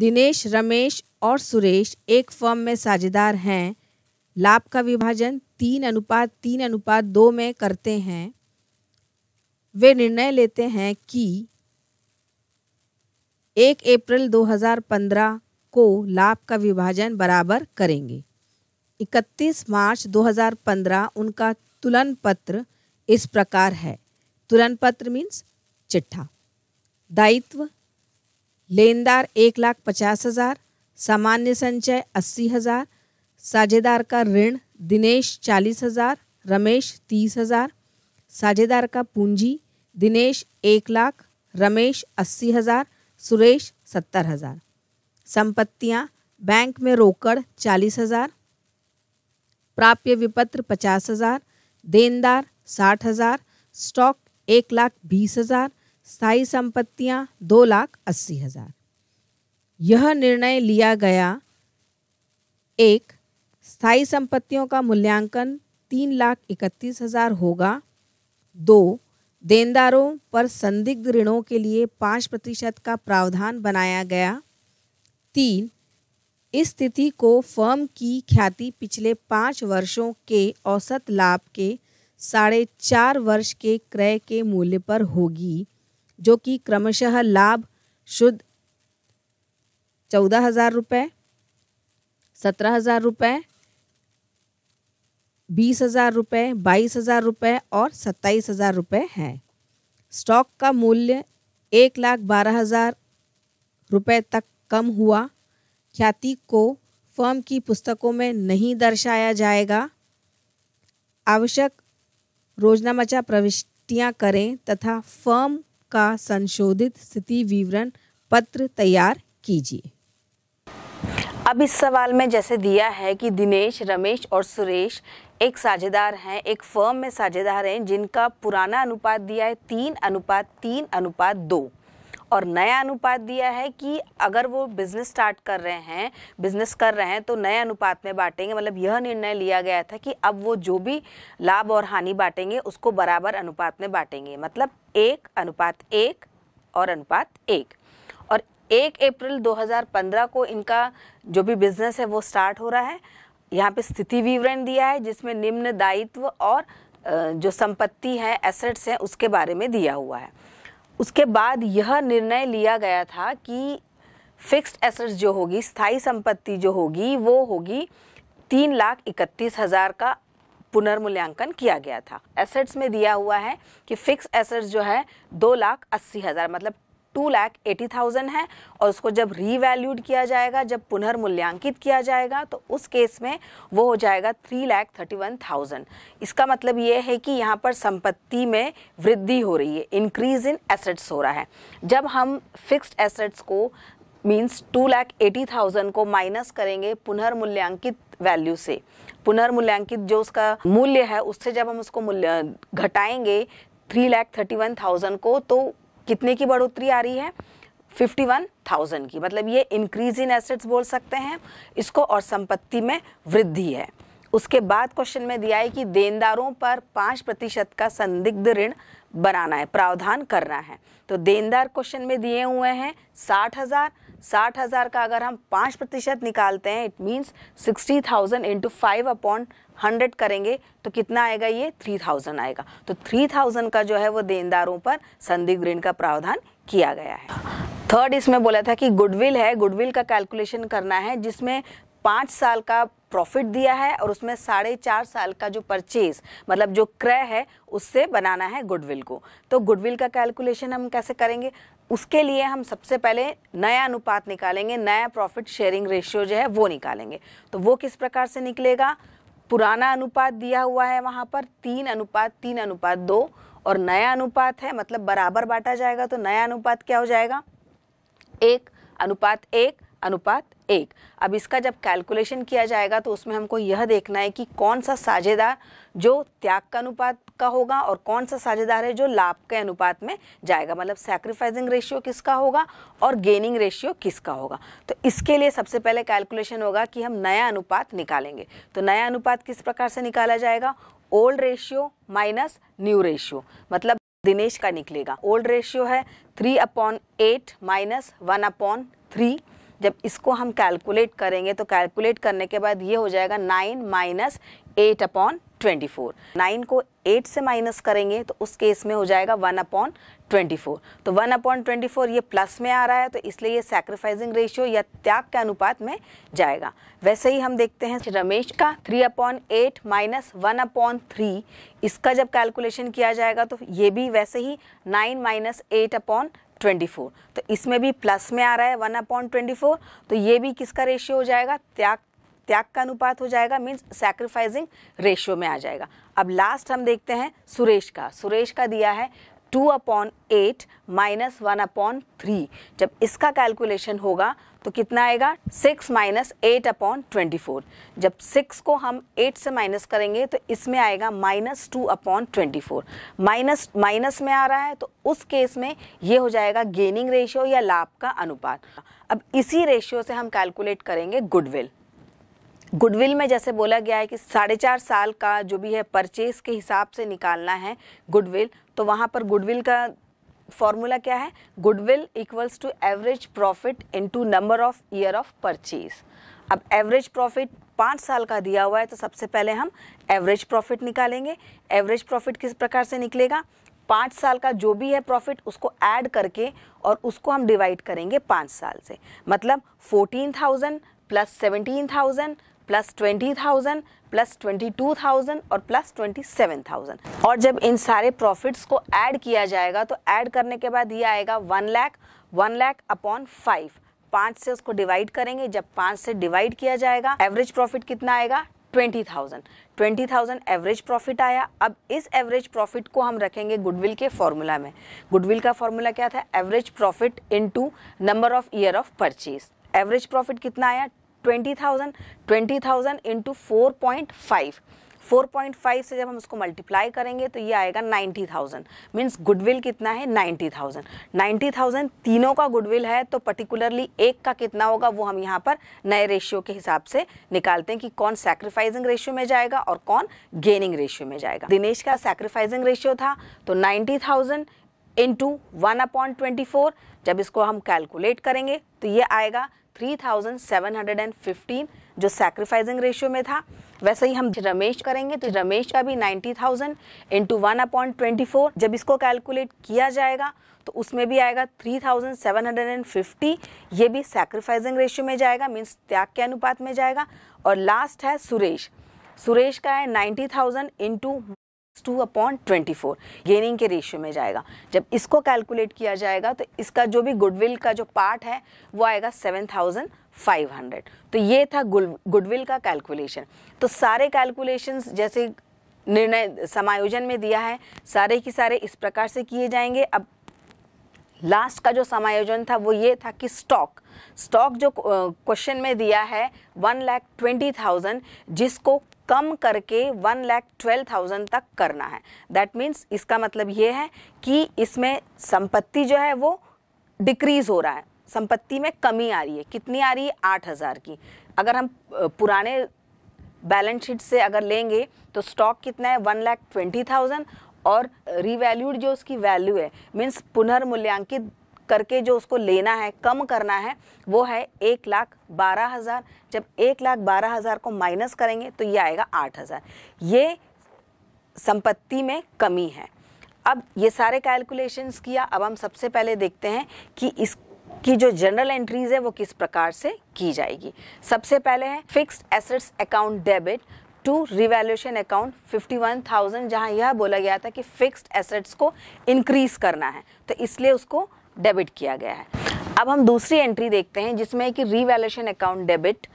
दिनेश रमेश और सुरेश एक फर्म में साझेदार हैं लाभ का विभाजन तीन अनुपात तीन अनुपात दो में करते हैं वे निर्णय लेते हैं कि एक अप्रैल 2015 को लाभ का विभाजन बराबर करेंगे 31 मार्च 2015 उनका तुलन पत्र इस प्रकार है तुलन पत्र मीन्स चिट्ठा दायित्व लेनदार एक लाख पचास हज़ार सामान्य संचय अस्सी हज़ार साझेदार का ऋण दिनेश चालीस हज़ार रमेश तीस हज़ार साझेदार का पूंजी दिनेश एक लाख रमेश अस्सी हज़ार सुरेश सत्तर हज़ार संपत्तियाँ बैंक में रोकड़ चालीस हज़ार प्राप्य विपत्र पचास हज़ार देनदार साठ हज़ार स्टॉक एक लाख बीस हज़ार स्थायी संपत्तियां दो लाख अस्सी हजार यह निर्णय लिया गया एक स्थायी संपत्तियों का मूल्यांकन तीन लाख इकतीस हजार होगा दो देनदारों पर संदिग्ध ऋणों के लिए पाँच प्रतिशत का प्रावधान बनाया गया तीन इस स्थिति को फर्म की ख्याति पिछले पाँच वर्षों के औसत लाभ के साढ़े चार वर्ष के क्रय के मूल्य पर होगी जो कि क्रमशः लाभ शुद्ध चौदह हज़ार रुपये सत्रह हज़ार रुपये बीस हज़ार रुपये बाईस हज़ार रुपये और सत्ताईस हज़ार रुपये हैं स्टॉक का मूल्य एक लाख बारह हज़ार रुपये तक कम हुआ ख्याति को फर्म की पुस्तकों में नहीं दर्शाया जाएगा आवश्यक रोजनामचा प्रविष्टियां करें तथा फर्म का संशोधित स्थिति विवरण पत्र तैयार कीजिए अब इस सवाल में जैसे दिया है कि दिनेश रमेश और सुरेश एक साझेदार हैं एक फर्म में साझेदार हैं जिनका पुराना अनुपात दिया है तीन अनुपात तीन अनुपात दो और नया अनुपात दिया है कि अगर वो बिजनेस स्टार्ट कर रहे हैं बिजनेस कर रहे हैं तो नए अनुपात में बांटेंगे मतलब यह निर्णय लिया गया था कि अब वो जो भी लाभ और हानि बांटेंगे उसको बराबर अनुपात में बांटेंगे मतलब एक अनुपात एक और अनुपात एक और एक अप्रैल 2015 को इनका जो भी बिजनेस है वो स्टार्ट हो रहा है यहाँ पे स्थिति विवरण दिया है जिसमें निम्न दायित्व और जो संपत्ति है एसेट्स हैं उसके बारे में दिया हुआ है उसके बाद यह निर्णय लिया गया था कि फिक्स्ड एसेट्स जो होगी स्थायी संपत्ति जो होगी वो होगी तीन लाख इकतीस हज़ार का पुनर्मूल्यांकन किया गया था एसेट्स में दिया हुआ है कि फिक्स एसेट्स जो है दो लाख अस्सी हज़ार मतलब टू लैख एटी थाउजेंड है और उसको जब रीवैल्यूड किया जाएगा जब पुनर्मूल्यांकित किया जाएगा तो उस केस में वो हो जाएगा three lakh thirty one thousand इसका मतलब ये है कि यहाँ पर संपत्ति में वृद्धि हो रही है इंक्रीज इन एसेट्स हो रहा है जब हम फिक्स्ड एसेट्स को means two lakh eighty thousand को माइनस करेंगे पुनर्मूल्यांकित वैल्यू से पुनर्मूल्यांकित जो उसका मूल्य है उससे जब हम उसको मूल्य घटाएंगे three lakh thirty one thousand को तो कितने की बढ़ोतरी आ रही है 51,000 की मतलब ये इंक्रीज इन एसेट्स बोल सकते हैं इसको और संपत्ति में वृद्धि है उसके बाद क्वेश्चन में दिया है कि देनदारों पर पाँच प्रतिशत का संदिग्ध ऋण बनाना है प्रावधान करना है तो देनदार क्वेश्चन में दिए हुए हैं साठ हज़ार साठ हज़ार का अगर हम पांच प्रतिशत निकालते हैं it mean sixty thousand into five upon hundred करेंगे तो कितना आएगा ये थ्री थाउजेंड आएगा तो थ्री थाउजेंड का जो है वो देनदारों पर संदिग्ध ऋण का प्रावधान किया गया है थर्ड इसमें बोला था कि गुडविल है गुडविल का कैलकुलेशन करना है जिसमें पाँच साल का प्रॉफिट दिया है और उसमें साढ़े चार साल का जो परचेज मतलब जो क्रय है उससे बनाना है गुडविल को तो गुडविल का कैलकुलेशन हम कैसे करेंगे उसके लिए हम सबसे पहले नया अनुपात निकालेंगे नया प्रॉफिट शेयरिंग रेशियो जो है वो निकालेंगे तो वो किस प्रकार से निकलेगा पुराना अनुपात दिया हुआ है वहाँ पर तीन अनुपात तीन अनुपात दो और नया अनुपात है मतलब बराबर बांटा जाएगा तो नया अनुपात क्या हो जाएगा एक अनुपात एक अनुपात एक अब इसका जब कैलकुलेशन किया जाएगा तो उसमें हमको यह देखना है कि कौन सा साझेदार जो त्याग का अनुपात का होगा और कौन सा साझेदार है जो लाभ के अनुपात में जाएगा मतलब सैक्रिफाइसिंग रेशियो किसका होगा और गेनिंग रेशियो किसका होगा तो इसके लिए सबसे पहले कैलकुलेशन होगा कि हम नया अनुपात निकालेंगे तो नया अनुपात किस प्रकार से निकाला जाएगा old ratio minus new ratio मतलब दिनेश का निकलेगा ओल्ड रेशियो है three upon eight minus one upon three जब इसको हम कैलकुलेट करेंगे तो कैलकुलेट करने के बाद ये हो जाएगा nine minus eight upon twenty four nine को एट से माइनस करेंगे तो उस केस में हो जाएगा वन अपॉन ट्वेंटी फोर तो वन अपॉन ट्वेंटी फोर ये प्लस में आ रहा है तो इसलिए ये सैक्रिफाइसिंग रेशियो या त्याग के अनुपात में जाएगा वैसे ही हम देखते हैं रमेश का three upon eight minus one upon three इसका जब कैलकुलेशन किया जाएगा तो ये भी वैसे ही nine minus eight upon twenty four तो इसमें भी प्लस में आ रहा है वन अपॉन ट्वेंटी फोर तो ये भी किसका रेशियो हो जाएगा त्याग त्याग का अनुपात हो जाएगा मीन्स सेक्रीफाइजिंग रेशियो में आ जाएगा अब लास्ट हम देखते हैं सुरेश का सुरेश का दिया है two upon eight minus one upon three जब इसका कैलकुलेशन होगा तो कितना आएगा six minus eight upon twenty four जब सिक्स को हम एट से माइनस करेंगे तो इसमें आएगा minus two upon twenty four minus minus में आ रहा है तो उस केस में ये हो जाएगा गेनिंग रेशियो या लाभ का अनुपात अब इसी रेशियो से हम कैलकुलेट करेंगे गुडविल गुडविल में जैसे बोला गया है कि साढ़े चार साल का जो भी है परचेज के हिसाब से निकालना है गुडविल तो वहाँ पर गुडविल का फॉर्मूला क्या है goodwill equals to average profit into number of year of purchase अब एवरेज प्रॉफिट पाँच साल का दिया हुआ है तो सबसे पहले हम एवरेज प्रॉफिट निकालेंगे एवरेज प्रॉफिट किस प्रकार से निकलेगा पाँच साल का जो भी है प्रॉफिट उसको ऐड करके और उसको हम डिवाइड करेंगे पाँच साल से मतलब fourteen thousand plus seventeen thousand plus twenty thousand plus twenty two thousand और प्लस ट्वेंटी सेवन थाउजेंड और जब इन सारे प्रॉफिट्स को ऐड किया जाएगा तो ऐड करने के बाद ये आएगा one lakh one lakh upon five पाँच से उसको डिवाइड करेंगे जब पाँच से डिवाइड किया जाएगा एवरेज प्रॉफिट कितना आएगा twenty thousand twenty thousand average profit आया अब इस एवरेज प्रॉफिट को हम रखेंगे गुडविल के फॉर्मूला में गुडविल का फॉर्मूला क्या था average profit into number of year of purchase average profit कितना आया twenty thousand twenty thousand into four point five four point five से जब हम उसको मल्टीप्लाई करेंगे तो ये आएगा नाइन्टी थाउजेंड मीन्स गुडविल कितना है नाइन्टी थाउजेंड नाइन्टी थाउजेंड तीनों का गुडविल है तो पर्टिकुलरली एक का कितना होगा वो हम यहाँ पर नए रेशियो के हिसाब से निकालते हैं कि कौन सेक्रीफाइजिंग रेशियो में जाएगा और कौन गेनिंग रेशियो में जाएगा दिनेश का सेक्रीफाइजिंग रेशियो था तो ninety thousand into one upon twenty four जब इसको हम कैलकुलेट करेंगे तो ये आएगा 3,715 जो सैक्रिफाइसिंग रेशियो में था वैसे ही हम रमेश करेंगे तो रमेश का भी 90,000 thousand into one upon twenty जब इसको कैलकुलेट किया जाएगा तो उसमें भी आएगा 3,750 ये भी सैक्रिफाइसिंग रेशियो में जाएगा मीन्स त्याग के अनुपात में जाएगा और लास्ट है सुरेश सुरेश का है 90,000 thousand into two upon twenty four gaining के रेशियो में जाएगा जब इसको कैलकुलेट किया जाएगा तो इसका जो भी गुडविल का जो पार्ट है वो आएगा सेवन थाउजेंड फाइव हंड्रेड तो ये था गुडविल का कैलकुलेशन तो सारे कैलकुलेशन जैसे निर्णय समायोजन में दिया है सारे के सारे इस प्रकार से किए जाएंगे अब लास्ट का जो समायोजन था वो ये था कि स्टॉक स्टॉक जो क्वेश्चन में दिया है वन लैख ट्वेंटी थाउजेंड जिसको कम करके वन लैख ट्वेल्व थाउजेंड तक करना है दैट मीन्स इसका मतलब ये है कि इसमें संपत्ति जो है वो डिक्रीज हो रहा है संपत्ति में कमी आ रही है कितनी आ रही है आठ हज़ार की अगर हम पुराने बैलेंस शीट से अगर लेंगे तो स्टॉक कितना है वन लैख ट्वेंटी थाउजेंड और रीवैल्यूड जो उसकी वैल्यू है मीन्स पुनर्मूल्यांकित करके जो उसको लेना है कम करना है वो है एक लाख बारह हज़ार जब एक लाख बारह हज़ार को माइनस करेंगे तो ये आएगा आठ हज़ार ये संपत्ति में कमी है अब ये सारे कैलकुलेशंस किया अब हम सबसे पहले देखते हैं कि इस कि जो जनरल एंट्रीज है वो किस प्रकार से की जाएगी सबसे पहले है fixed assets account debit to revaluation account 51,000 जहां यह बोला गया था कि फिक्स्ड एसेट्स को इंक्रीज करना है तो इसलिए उसको डेबिट किया गया है अब हम दूसरी एंट्री देखते हैं जिसमें है कि revaluation account debit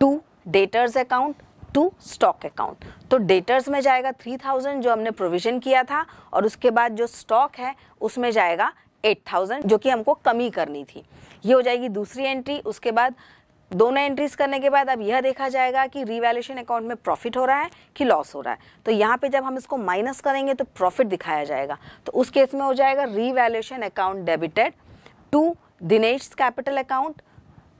to debtors account to stock account तो डेटर्स में जाएगा थ्री थाउजेंड जो हमने प्रोविजन किया था और उसके बाद जो स्टॉक है उसमें जाएगा एट थाउजेंड जो कि हमको कमी करनी थी ये हो जाएगी दूसरी एंट्री उसके बाद दोनों एंट्रीज करने के बाद अब यह देखा जाएगा कि रिवैल्यूशन अकाउंट में प्रॉफिट हो रहा है कि लॉस हो रहा है तो यहाँ पे जब हम इसको माइनस करेंगे तो प्रॉफिट दिखाया जाएगा तो उस केस में हो जाएगा revaluation account debited to Dinesh capital account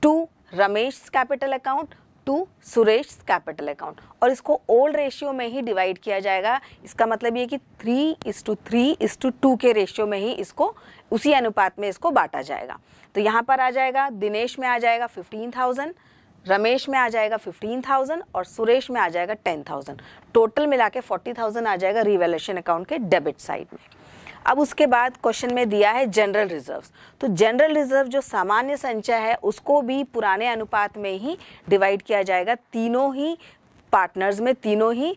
to Ramesh capital account to Suresh capital account और इसको ओल्ड रेशियो में ही डिवाइड किया जाएगा इसका मतलब ये कि three is to three is to two के रेशियो में ही इसको उसी अनुपात में इसको बांटा जाएगा तो यहाँ पर आ जाएगा दिनेश में आ जाएगा फिफ्टीन थाउजेंड रमेश में आ जाएगा फिफ्टीन थाउजेंड और सुरेश में आ जाएगा टेन थाउजेंड टोटल मिला के फोर्टी थाउजेंड आ जाएगा रिवेल्यूशन अकाउंट के डेबिट साइड में अब उसके बाद क्वेश्चन में दिया है जनरल रिजर्व्स तो जनरल रिजर्व जो सामान्य संचय है उसको भी पुराने अनुपात में ही डिवाइड किया जाएगा तीनों ही पार्टनर्स में तीनों ही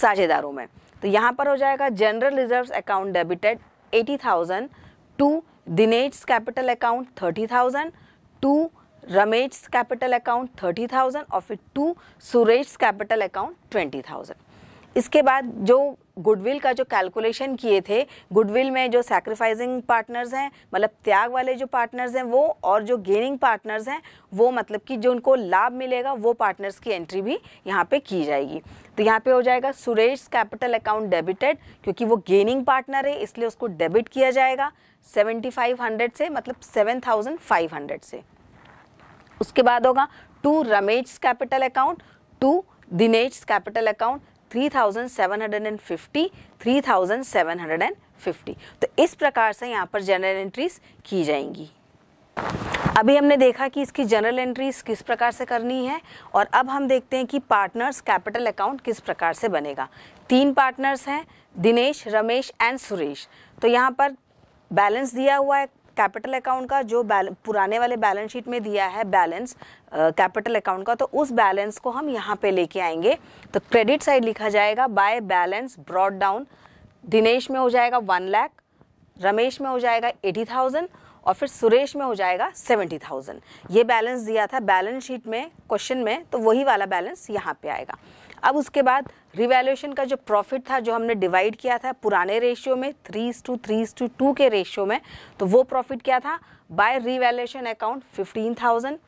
साझेदारों में तो यहाँ पर हो जाएगा general reserves account debited eighty thousand to दिनेट्स capital account thirty thousand to रमेट्स कैपिटल अकाउंट थर्टी थाउजेंड और फिर टू सुरेट्स कैपिटल अकाउंट ट्वेंटी थाउजेंड इसके बाद जो गुडविल का जो कैलकुलेशन किए थे गुडविल में जो सैक्रिफाइसिंग पार्टनर्स हैं मतलब त्याग वाले जो पार्टनर्स हैं वो और जो गेनिंग पार्टनर्स हैं वो मतलब कि जो उनको लाभ मिलेगा वो पार्टनर्स की एंट्री भी यहाँ पे की जाएगी तो यहाँ पे हो जाएगा सुरेश कैपिटल अकाउंट डेबिटेड क्योंकि वो गेनिंग पार्टनर है इसलिए उसको डेबिट किया जाएगा सेवेंटी से मतलब सेवन से उसके बाद होगा to Ramesh capital account to Dinesh capital account 3,750, 3,750 तो इस प्रकार से यहाँ पर जनरल एंट्रीज की जाएंगी अभी हमने देखा कि इसकी जनरल एंट्रीज किस प्रकार से करनी है और अब हम देखते हैं कि पार्टनर्स कैपिटल अकाउंट किस प्रकार से बनेगा तीन पार्टनर्स हैं दिनेश रमेश एंड सुरेश तो यहाँ पर बैलेंस दिया हुआ है कैपिटल अकाउंट का जो पुराने वाले बैलेंस शीट में दिया है बैलेंस कैपिटल अकाउंट का तो उस बैलेंस को हम यहाँ पे लेके आएंगे तो क्रेडिट साइड लिखा जाएगा by balance brought down Dinesh में हो जाएगा वन लैख रमेश में हो जाएगा एटी थाउजेंड और फिर सुरेश में हो जाएगा सेवेंटी थाउजेंड ये बैलेंस दिया था बैलेंस शीट में क्वेश्चन में तो वही वाला बैलेंस यहाँ पे आएगा अब उसके बाद रिवैल्यूएशन का जो प्रॉफिट था जो हमने डिवाइड किया था पुराने रेशियो में three to three to two के रेशियो में तो वो प्रॉफिट क्या था by revaluation account fifteen thousand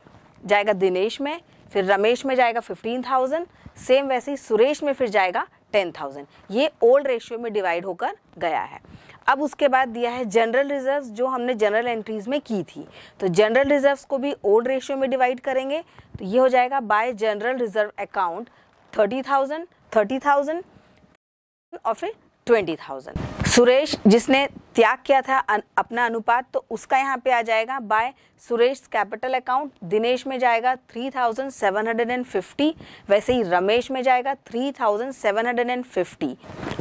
जाएगा दिनेश में फिर रमेश में जाएगा फिफ्टीन थाउजेंड सेम वैसे ही सुरेश में फिर जाएगा टेन थाउजेंड ये ओल्ड रेशियो में डिवाइड होकर गया है अब उसके बाद दिया है जनरल रिजर्व जो हमने जनरल एंट्रीज में की थी तो जनरल रिजर्व को भी ओल्ड रेशियो में डिवाइड करेंगे तो ये हो जाएगा by general reserve account thirty thousand thirty thousand और फिर ट्वेंटी थाउजेंड सुरेश जिसने त्याग किया था अपना अनुपात तो उसका यहाँ पे आ जाएगा by Suresh capital account Dinesh में जाएगा three thousand seven hundred and fifty वैसे ही रमेश में जाएगा three thousand seven hundred and fifty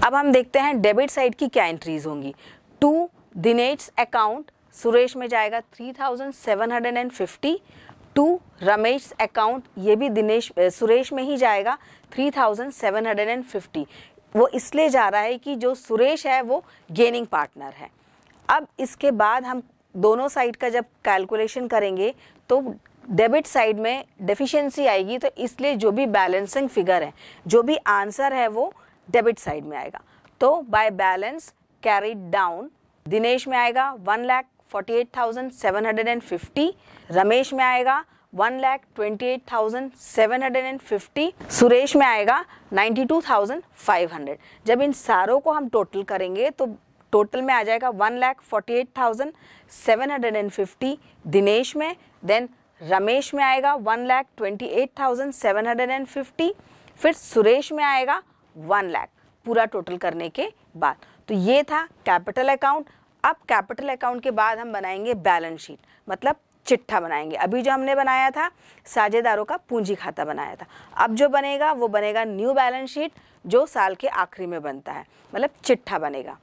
अब हम देखते हैं डेबिट साइड की क्या एंट्रीज होंगी टू दिनेश अकाउंट सुरेश में जाएगा three thousand seven hundred and fifty to Ramesh account ये भी दिनेश सुरेश में ही जाएगा three thousand seven hundred and fifty वो इसलिए जा रहा है कि जो सुरेश है वो गेनिंग पार्टनर है अब इसके बाद हम दोनों साइड का जब कैलकुलेशन करेंगे तो डेबिट साइड में डेफिशिएंसी आएगी तो इसलिए जो भी बैलेंसिंग फिगर है जो भी आंसर है वो डेबिट साइड में आएगा तो by balance carry down Dinesh में आएगा one lakh forty eight thousand seven hundred and fifty Ramesh में आएगा one lakh twenty eight thousand seven hundred and fifty Suresh में आएगा ninety two thousand five hundred जब इन सारों को हम टोटल करेंगे तो टोटल में आ जाएगा one lakh forty eight thousand seven hundred and fifty Dinesh में देन रमेश में आएगा one lakh twenty eight thousand seven hundred and fifty फिर सुरेश में आएगा वन लैख पूरा टोटल करने के बाद तो ये था कैपिटल अकाउंट अब कैपिटल अकाउंट के बाद हम बनाएंगे बैलेंस शीट मतलब चिट्ठा बनाएंगे अभी जो हमने बनाया था साझेदारों का पूंजी खाता बनाया था अब जो बनेगा वो बनेगा न्यू बैलेंस शीट जो साल के आखिरी में बनता है मतलब चिट्ठा बनेगा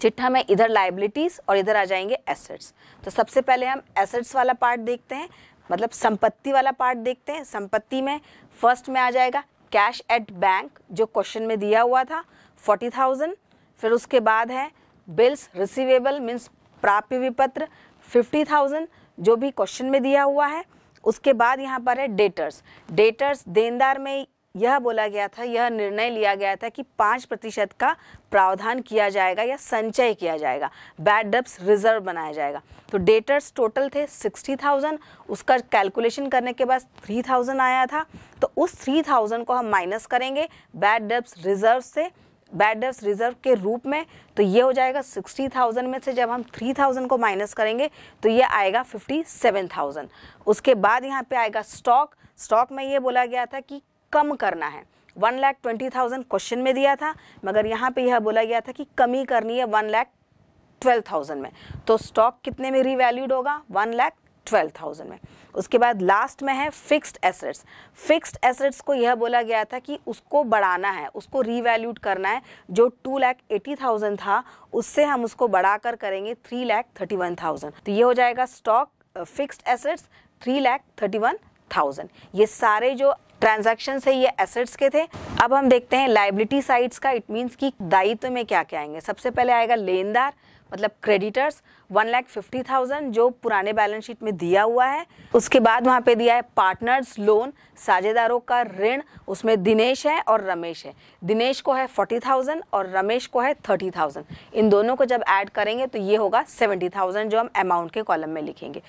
चिट्ठा में इधर लाइबिलिटीज़ और इधर आ जाएंगे एसेट्स तो सबसे पहले हम एसेट्स वाला पार्ट देखते हैं मतलब संपत्ति वाला पार्ट देखते हैं संपत्ति में फर्स्ट में आ जाएगा कैश एट बैंक जो क्वेश्चन में दिया हुआ था फोर्टी थाउजेंड फिर उसके बाद है बिल्स रिसीवेबल मीन्स प्राप्य विपत्र फिफ्टी थाउजेंड जो भी क्वेश्चन में दिया हुआ है उसके बाद यहाँ पर है डेटर्स डेटर्स देनदार में यह बोला गया था यह निर्णय लिया गया था कि पाँच प्रतिशत का प्रावधान किया जाएगा या संचय किया जाएगा बैड डब्स रिजर्व बनाया जाएगा तो डेटर्स टोटल थे सिक्सटी थाउजेंड उसका कैलकुलेशन करने के बाद थ्री थाउजेंड आया था तो उस थ्री थाउजेंड को हम माइनस करेंगे बैड डब्स रिजर्व से बैड रिजर्व के रूप में तो ये हो जाएगा सिक्सटी थाउजेंड में से जब हम थ्री थाउजेंड को माइनस करेंगे तो ये आएगा फिफ्टी सेवन थाउजेंड उसके बाद यहाँ पे आएगा स्टॉक स्टॉक में ये बोला गया था कि कम करना है one lakh twenty thousand question में दिया था मगर यहाँ पे यह बोला गया था कि कमी करनी है वन लैख ट्वेल्व थाउजेंड में तो स्टॉक कितने में रिवैल्यूड होगा वन लैख ट्वेल्व थाउजेंड में उसके बाद लास्ट में है फिक्स्ड एसेट्स फिक्स्ड एसेट्स को यह बोला गया था कि उसको बढ़ाना है उसको रीवैल्यूट करना है जो टू लैख एटी थाउजेंड था उससे हम उसको बढ़ाकर करेंगे three lakh thirty one thousand तो ये हो जाएगा stock fixed assets three lakh thirty one thousand ये सारे जो ट्रांजेक्शन है ये एसेट्स के थे अब हम देखते हैं लाइबिलिटी साइड्स का इट मीन्स कि दायित्व में क्या क्या आएंगे सबसे पहले आएगा लेनदार मतलब creditors one lakh fifty thousand जो पुराने बैलेंस शीट में दिया हुआ है उसके बाद वहाँ पे दिया है पार्टनर्स लोन साझेदारों का ऋण उसमें दिनेश है और रमेश है दिनेश को है फोर्टी थाउजेंड और रमेश को है थर्टी थाउजेंड इन दोनों को जब ऐड करेंगे तो ये होगा सेवेंटी थाउजेंड जो हम अमाउंट के कॉलम में लिखेंगे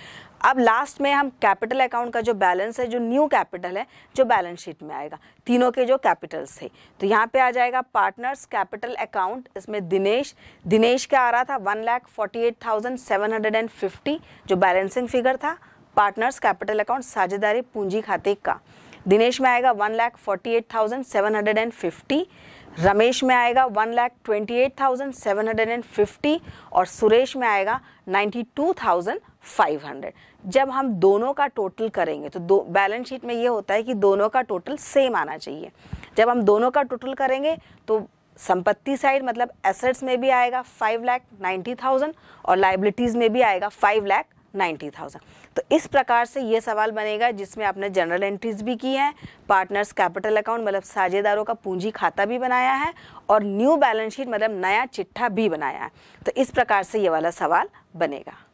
अब लास्ट में हम कैपिटल अकाउंट का जो बैलेंस है जो न्यू कैपिटल है जो बैलेंस शीट में आएगा तीनों के जो कैपिटल्स थे तो यहाँ पे आ जाएगा पार्टनर्स कैपिटल अकाउंट इसमें दिनेश दिनेश क्या आ रहा था one lakh forty eight thousand seven hundred and fifty जो बैलेंसिंग फिगर था पार्टनर्स कैपिटल अकाउंट साझेदारी पूंजी खाते का दिनेश में आएगा one lakh forty eight thousand seven hundred and fifty Ramesh में आएगा one lakh twenty eight thousand seven hundred and fifty और सुरेश में आएगा नाइन्टी टू थाउजेंड 500 जब हम दोनों का टोटल करेंगे तो दो बैलेंस शीट में ये होता है कि दोनों का टोटल सेम आना चाहिए जब हम दोनों का टोटल करेंगे तो संपत्ति साइड मतलब एसेट्स में भी आएगा फाइव लैख नाइन्टी थाउजेंड और लाइबिलिटीज़ में भी आएगा फाइव लैख नाइन्टी थाउजेंड तो इस प्रकार से ये सवाल बनेगा जिसमें आपने जनरल एंट्रीज भी की हैं पार्टनर्स कैपिटल अकाउंट मतलब साझेदारों का पूंजी खाता भी बनाया है और न्यू बैलेंस शीट मतलब नया चिट्ठा भी बनाया है तो इस प्रकार से ये वाला सवाल बनेगा